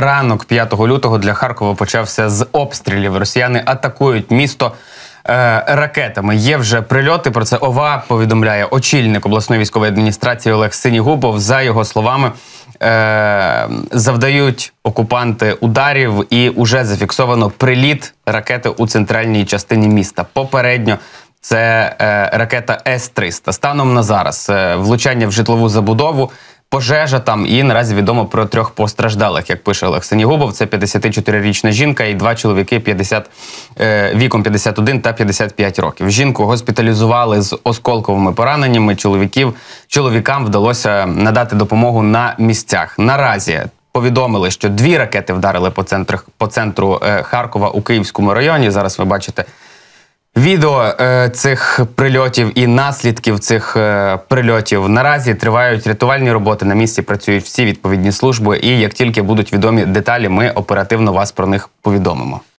ранок 5 лютого для Харкова почався з обстрілів. Росіяни атакують місто. Е, ракетами є вже прильоти. Про це ова повідомляє очільник обласної військової адміністрації Олег Синігубов. За його словами, е, завдають окупанти ударів, і вже зафіксовано приліт ракети у центральній частині міста. Попередньо це е, ракета С 300 Станом на зараз влучання в житлову забудову Пожежа там і наразі відомо про трьох постраждалих, як пише Олексій Губов. Це 54-річна жінка і два чоловіки 50, е, віком 51 та 55 років. Жінку госпіталізували з осколковими пораненнями. Чоловіків чоловікам вдалося надати допомогу на місцях. Наразі повідомили, що дві ракети вдарили по центрах по центру е, Харкова у Київському районі. Зараз ви бачите. Відео е, цих прильотів і наслідків цих е, прильотів наразі тривають рятувальні роботи. На місці працюють всі відповідні служби. І як тільки будуть відомі деталі, ми оперативно вас про них повідомимо.